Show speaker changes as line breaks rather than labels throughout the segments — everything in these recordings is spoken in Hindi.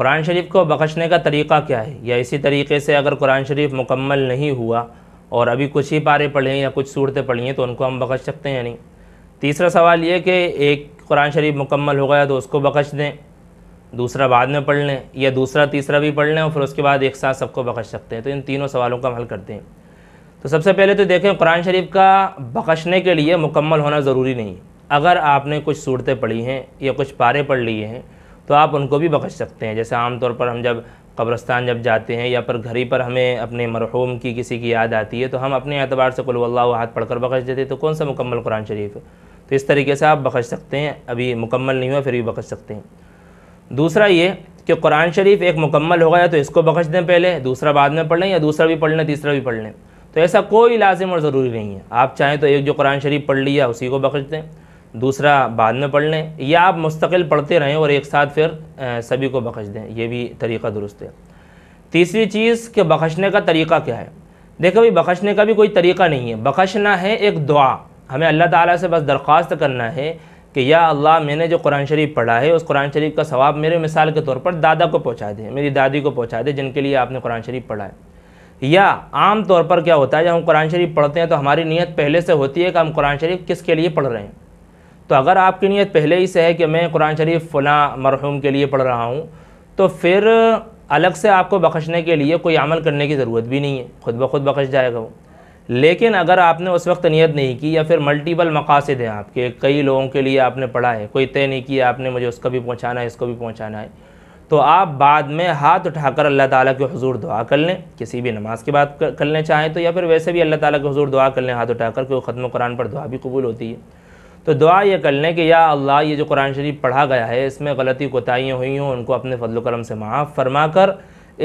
कुरान शरीफ को बख्शने का तरीक़ा क्या है या इसी तरीके से अगर कुरान शरीफ मुकम्मल नहीं हुआ और अभी कुछ ही पारे पढ़ें या कुछ सूरतें पढ़ी हैं तो उनको हम बख्श सकते हैं या नहीं तीसरा सवाल ये कि एक कुरान शरीफ मुकम्मल हो गया तो उसको बख्श दें दूसरा बाद में पढ़ लें या दूसरा तीसरा भी पढ़ लें और फिर उसके बाद एक साथ सबको बख्श सकते हैं तो इन तीनों सवालों का हल करते हैं तो सबसे पहले तो देखें कुरान शरीफ का बख्शने के लिए मुकम्मल होना ज़रूरी नहीं अगर आपने कुछ सूरतें पढ़ी हैं या कुछ पारे पढ़ लिए हैं तो आप उनको भी बख्श सकते हैं जैसे आमतौर पर हम जब कब्रस्तान जब जाते हैं या पर घर ही पर हमें अपने मरहूम की किसी की याद आती है तो हम अपने एतबार से कुल्ला हाथ पढ़कर बख्श देते तो कौन सा मुकम्मल कुरान शरीफ है तो इस तरीके से आप बख्श सकते हैं अभी मुकम्मल नहीं हुआ फिर भी बख्श सकते हैं दूसरा ये कि कुरान शरीफ एक मुकम्मल होगा या तो इसको बख्श दें पहले दूसरा बाद में पढ़ लें या दूसरा भी पढ़ लें तीसरा भी पढ़ लें तो ऐसा कोई लाजिम और ज़रूरी नहीं है आप चाहें तो एक जो कुरान शरीफ पढ़ लिया उसी को बख्श दें दूसरा बाद में पढ़ लें या आप मुस्तकिल पढ़ते रहें और एक साथ फिर सभी को बख्श दें यह भी तरीका दुरुस्त है तीसरी चीज़ कि बख्शने का तरीका क्या है देखो भाई बख्शने का भी कोई तरीका नहीं है बख्शना है एक दुआ हमें अल्लाह ताला से बस दरख्वास्त करना है कि या अल्लाह मैंने जो कुरान शरीफ पढ़ा है उस कुरान शरीफ का सवाब मेरे मिसाल के तौर पर दादा को पहुँचा दें मेरी दादी को पहुँचा दें जिनके लिए आपने कुरान शरीफ पढ़ा है या आम तौर पर क्या होता है जब हम कुरान शरीफ पढ़ते हैं तो हमारी नीयत पहले से होती है कि हम कुरान शरीफ किसके लिए पढ़ रहे हैं तो अगर आपकी नीयत पहले ही से है कि मैं कुरान शरीफ फ़लाँ मरहूम के लिए पढ़ रहा हूँ तो फिर अलग से आपको बख्शने के लिए कोई अमल करने की ज़रूरत भी नहीं है खुद ब खुद बख्श जाएगा वो लेकिन अगर आपने उस वक्त नीयत नहीं की या फिर मल्टीपल मकासद हैं आपके कई लोगों के लिए आपने पढ़ा है कोई तय नहीं किया आपने मुझे उसका भी पहुँचाना है इसको भी पहुँचाना है तो आप बाद में हाथ उठाकर अल्लाह ताला के हजूर दुआ कर लें किसी भी नमाज़ की बात कर लें चाहें तो या फिर वैसे भी अल्लाह ताला के हजूर दुआ कर लें हाथ उठाकर कोई ख़त्म कुरान पर दुआ भी कबूल होती है तो दुआ ये कर लें कि या अल्लाह ये जो कुरान शरीफ पढ़ा गया है इसमें गलती कोताहियाँ हुई हों उनको अपने फजल करम से माफ़ फरमा कर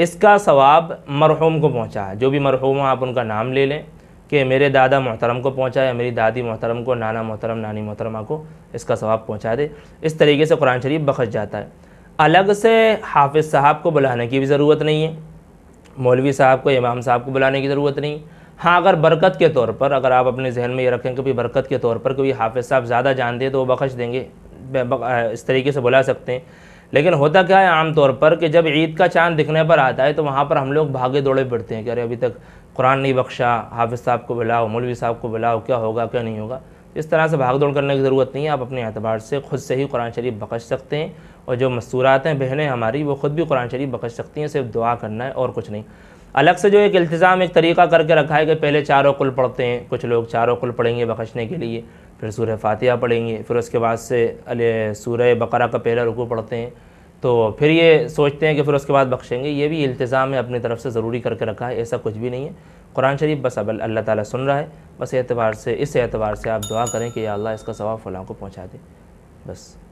इसका सवाब मरहूम को पहुँचा जो भी मरहूम आप उनका नाम ले लें कि मेरे दादा मोहतरम को पहुँचा या मेरी दादी मोहतरम को नाना मोहतरम नानी मोहतरमा को इसका सवाब पहुँचा दे इस तरीके से कुरान शरीफ बखश जाता है अलग से हाफिज़ साहब को बुलाने की भी ज़रूरत नहीं है मौलवी साहब को इमाम साहब को बुलाने की ज़रूरत नहीं हाँ अगर बरकत के तौर पर अगर आप अपने जहन में ये रखें कि भाई बरकत के तौर पर कोई हाफिज़ साहब ज़्यादा जानते हैं तो वो बख्श देंगे इस तरीके से बुला सकते हैं लेकिन होता क्या है आम तौर पर कि जब ईद का चांद दिखने पर आता है तो वहाँ पर हम लोग भागे दौड़े फिरते हैं कि अरे अभी तक कुरान नहीं बख्शा हाफिज़ साहब को बुलाओ मौलवी साहब को बुलाओ क्या होगा क्या नहीं होगा इस तरह से भाग दौड़ करने की ज़रूरत नहीं है आप अपने अतबार से खुद से ही कुरान शरीफ बख्श सकते हैं और जो मस्तूरात हैं बहनें हमारी वो ख़ुद भी कुरान शरीफ बख्श सकती हैं सिर्फ दुआ करना है और कुछ नहीं अलग से जो एक इल्तज़ाम एक तरीका करके रखा है कि पहले चारों कुल पढ़ते हैं कुछ लोग चारों कुल पढ़ेंगे बखशने के लिए फिर सूर्य फातिहा पढ़ेंगे फिर उसके बाद से सूर बकरा का पहला रुकू पढ़ते हैं तो फिर ये सोचते हैं कि फिर उसके बाद बख्शेंगे ये भी इल्तज़ाम है अपनी तरफ से ज़रूरी करके रखा है ऐसा कुछ भी नहीं है कुरान शरीफ बस अब अल्लाह ताला सुन रहा है बस एतबार से इस एतबार से आप दुआ करें कि अल्लाह इसका सवाब फ़लाँ को पहुँचा दें बस